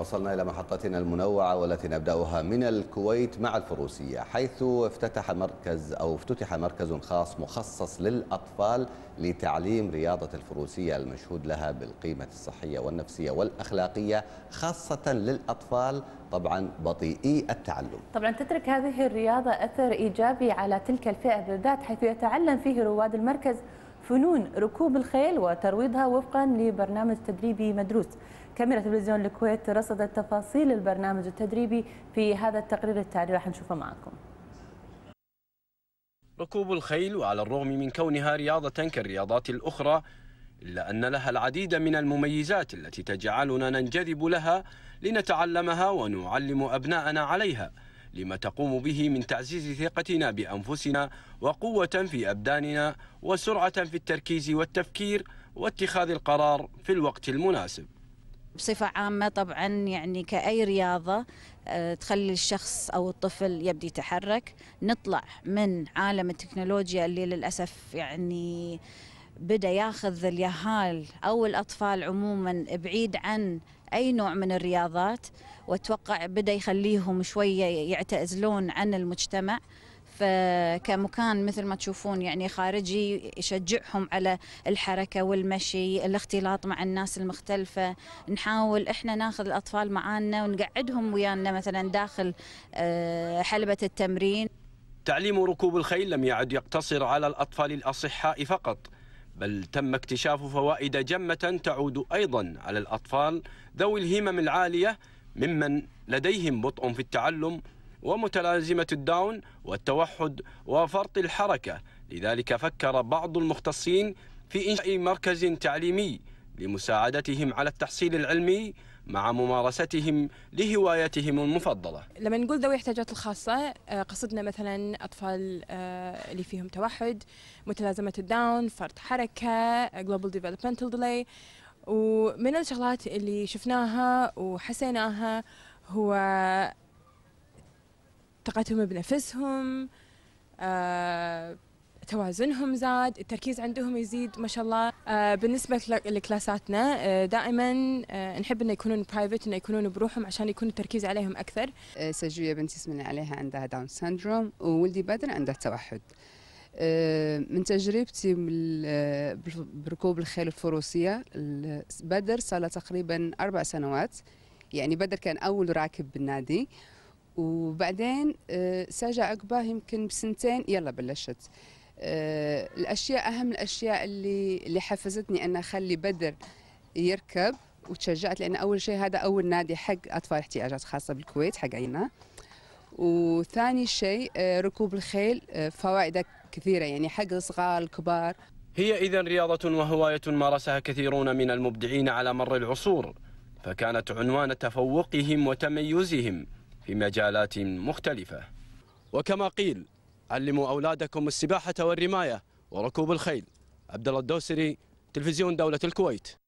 وصلنا إلى محطتنا المنوعة والتي نبدأها من الكويت مع الفروسية حيث افتتح مركز أو افتتح مركز خاص مخصص للأطفال لتعليم رياضة الفروسية المشهود لها بالقيمة الصحية والنفسية والأخلاقية خاصة للأطفال طبعا بطيئي التعلم طبعا تترك هذه الرياضة أثر إيجابي على تلك الفئة بالذات حيث يتعلم فيه رواد المركز فنون ركوب الخيل وترويضها وفقا لبرنامج تدريبي مدروس كاميرا تلفزيون الكويت رصدت تفاصيل البرنامج التدريبي في هذا التقرير التالي راح نشوفه معكم ركوب الخيل وعلى الرغم من كونها رياضة كالرياضات الأخرى إلا أن لها العديد من المميزات التي تجعلنا ننجذب لها لنتعلمها ونعلم أبناءنا عليها لما تقوم به من تعزيز ثقتنا بأنفسنا وقوة في أبداننا وسرعة في التركيز والتفكير واتخاذ القرار في الوقت المناسب بصفة عامة طبعا يعني كأي رياضة آه، تخلي الشخص أو الطفل يبدي يتحرك نطلع من عالم التكنولوجيا اللي للأسف يعني بدا ياخذ اليهال او الاطفال عموما بعيد عن اي نوع من الرياضات واتوقع بدا يخليهم شويه يعتزلون عن المجتمع فكمكان مثل ما تشوفون يعني خارجي يشجعهم على الحركة والمشي الاختلاط مع الناس المختلفة نحاول احنا ناخذ الأطفال معانا ونقعدهم ويانا مثلا داخل آه، حلبة التمرين تعليم ركوب الخيل لم يعد يقتصر على الأطفال الأصحاء فقط بل تم اكتشاف فوائد جمة تعود أيضا على الأطفال ذوي الهمم العالية ممن لديهم بطء في التعلم ومتلازمة الداون والتوحد وفرط الحركة لذلك فكر بعض المختصين في إنشاء مركز تعليمي لمساعدتهم على التحصيل العلمي مع ممارستهم لهوايتهم المفضلة لما نقول ذوي الاحتياجات الخاصة آه، قصدنا مثلا أطفال آه، اللي فيهم توحد متلازمة الداون فرط حركة آه، global developmental delay ومن الشغلات اللي شفناها وحسيناها هو ثقتهم بنفسهم آه، توازنهم زاد التركيز عندهم يزيد ما شاء الله آه، بالنسبة لكلاساتنا آه، دائما آه، نحب أن يكونون برايفت أن يكونون بروحهم عشان يكون التركيز عليهم أكثر آه، سجوية بنتي اسمنا عليها عندها داون سندروم وولدي بدر عنده توحد آه، من تجربتي آه، بركوب الخيل الفروسية بدر صار تقريبا أربع سنوات يعني بدر كان أول راكب بالنادي وبعدين آه، ساجع عقبه يمكن بسنتين يلا بلشت الأشياء أهم الأشياء اللي اللي حفزتني أن أخلي بدر يركب وتشجعت لأن أول شيء هذا أول نادي حق أطفال احتياجات خاصة بالكويت حق عينا وثاني شيء ركوب الخيل فوائده كثيرة يعني حق الصغار الكبار هي إذا رياضة وهواية مارسها كثيرون من المبدعين على مر العصور فكانت عنوان تفوقهم وتميزهم في مجالات مختلفة وكما قيل علموا أولادكم السباحة والرماية وركوب الخيل عبد الله الدوسري تلفزيون دولة الكويت